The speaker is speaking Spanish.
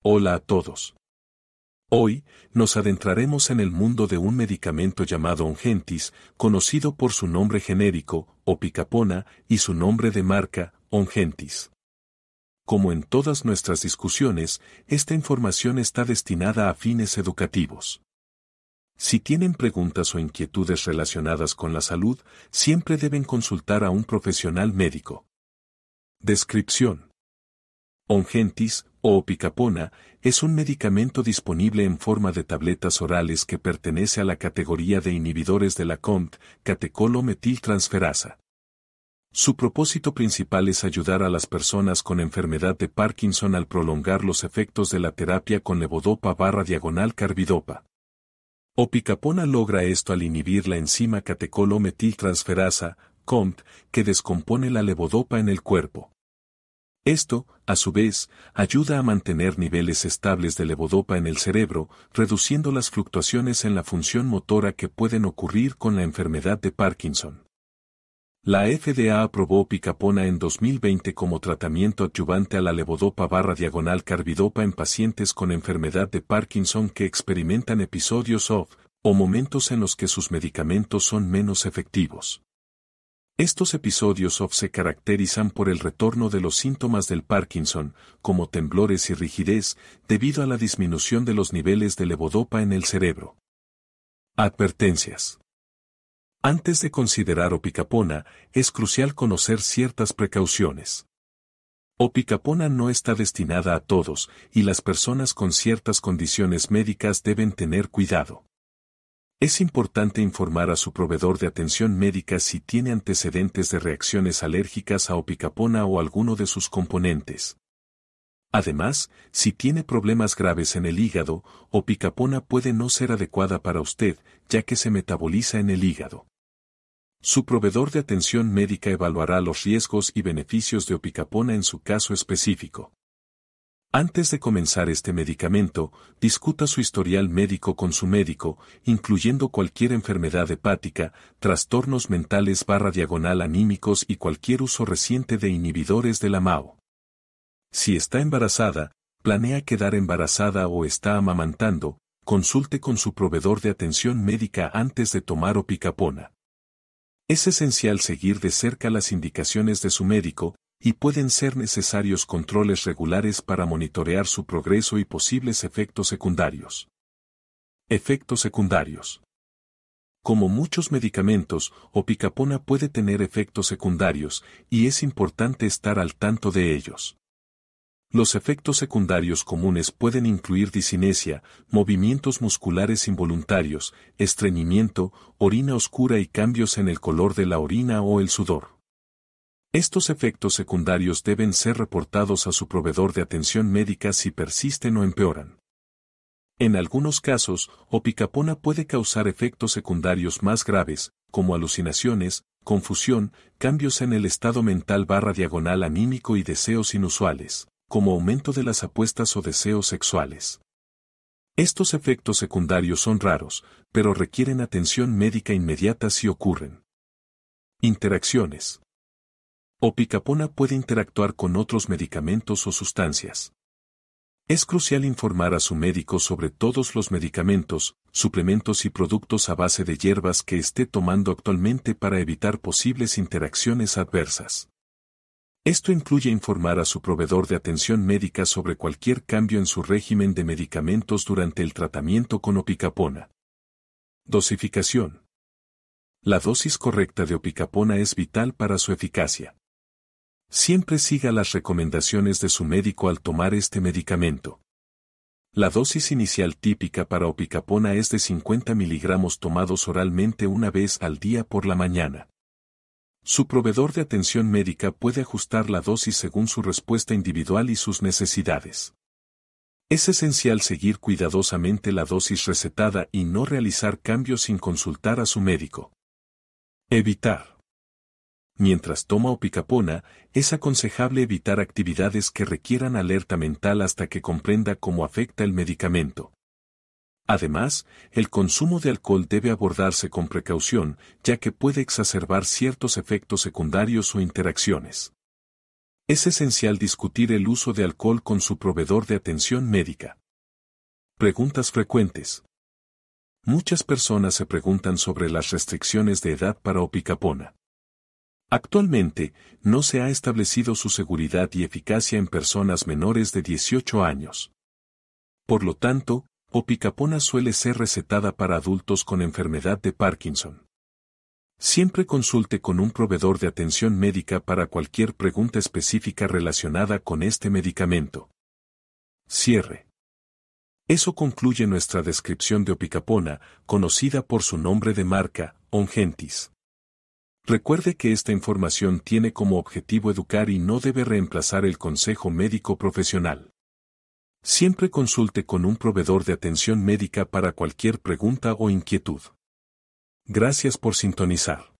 Hola a todos. Hoy, nos adentraremos en el mundo de un medicamento llamado Ongentis, conocido por su nombre genérico, opicapona, y su nombre de marca, Ongentis. Como en todas nuestras discusiones, esta información está destinada a fines educativos. Si tienen preguntas o inquietudes relacionadas con la salud, siempre deben consultar a un profesional médico. Descripción. Ongentis, opicapona, es un medicamento disponible en forma de tabletas orales que pertenece a la categoría de inhibidores de la COMT, catecolometiltransferasa. Su propósito principal es ayudar a las personas con enfermedad de Parkinson al prolongar los efectos de la terapia con levodopa barra diagonal carbidopa. Opicapona logra esto al inhibir la enzima catecolometiltransferasa, COMT, que descompone la levodopa en el cuerpo. Esto, a su vez, ayuda a mantener niveles estables de levodopa en el cerebro, reduciendo las fluctuaciones en la función motora que pueden ocurrir con la enfermedad de Parkinson. La FDA aprobó picapona en 2020 como tratamiento adyuvante a la levodopa barra diagonal carbidopa en pacientes con enfermedad de Parkinson que experimentan episodios off o momentos en los que sus medicamentos son menos efectivos. Estos episodios OFF se caracterizan por el retorno de los síntomas del Parkinson, como temblores y rigidez, debido a la disminución de los niveles de levodopa en el cerebro. Advertencias. Antes de considerar opicapona, es crucial conocer ciertas precauciones. Opicapona no está destinada a todos, y las personas con ciertas condiciones médicas deben tener cuidado. Es importante informar a su proveedor de atención médica si tiene antecedentes de reacciones alérgicas a opicapona o alguno de sus componentes. Además, si tiene problemas graves en el hígado, opicapona puede no ser adecuada para usted, ya que se metaboliza en el hígado. Su proveedor de atención médica evaluará los riesgos y beneficios de opicapona en su caso específico. Antes de comenzar este medicamento, discuta su historial médico con su médico, incluyendo cualquier enfermedad hepática, trastornos mentales barra diagonal anímicos y cualquier uso reciente de inhibidores de la MAO. Si está embarazada, planea quedar embarazada o está amamantando, consulte con su proveedor de atención médica antes de tomar opicapona. Es esencial seguir de cerca las indicaciones de su médico, y pueden ser necesarios controles regulares para monitorear su progreso y posibles efectos secundarios. Efectos secundarios. Como muchos medicamentos, opicapona puede tener efectos secundarios y es importante estar al tanto de ellos. Los efectos secundarios comunes pueden incluir disinesia, movimientos musculares involuntarios, estreñimiento, orina oscura y cambios en el color de la orina o el sudor. Estos efectos secundarios deben ser reportados a su proveedor de atención médica si persisten o empeoran. En algunos casos, opicapona puede causar efectos secundarios más graves, como alucinaciones, confusión, cambios en el estado mental barra diagonal anímico y deseos inusuales, como aumento de las apuestas o deseos sexuales. Estos efectos secundarios son raros, pero requieren atención médica inmediata si ocurren. Interacciones. Opicapona puede interactuar con otros medicamentos o sustancias. Es crucial informar a su médico sobre todos los medicamentos, suplementos y productos a base de hierbas que esté tomando actualmente para evitar posibles interacciones adversas. Esto incluye informar a su proveedor de atención médica sobre cualquier cambio en su régimen de medicamentos durante el tratamiento con opicapona. Dosificación. La dosis correcta de opicapona es vital para su eficacia. Siempre siga las recomendaciones de su médico al tomar este medicamento. La dosis inicial típica para opicapona es de 50 miligramos tomados oralmente una vez al día por la mañana. Su proveedor de atención médica puede ajustar la dosis según su respuesta individual y sus necesidades. Es esencial seguir cuidadosamente la dosis recetada y no realizar cambios sin consultar a su médico. Evitar mientras toma Opicapona, es aconsejable evitar actividades que requieran alerta mental hasta que comprenda cómo afecta el medicamento. Además, el consumo de alcohol debe abordarse con precaución, ya que puede exacerbar ciertos efectos secundarios o interacciones. Es esencial discutir el uso de alcohol con su proveedor de atención médica. Preguntas frecuentes. Muchas personas se preguntan sobre las restricciones de edad para opicapona. Actualmente, no se ha establecido su seguridad y eficacia en personas menores de 18 años. Por lo tanto, opicapona suele ser recetada para adultos con enfermedad de Parkinson. Siempre consulte con un proveedor de atención médica para cualquier pregunta específica relacionada con este medicamento. Cierre. Eso concluye nuestra descripción de opicapona, conocida por su nombre de marca, Ongentis. Recuerde que esta información tiene como objetivo educar y no debe reemplazar el consejo médico profesional. Siempre consulte con un proveedor de atención médica para cualquier pregunta o inquietud. Gracias por sintonizar.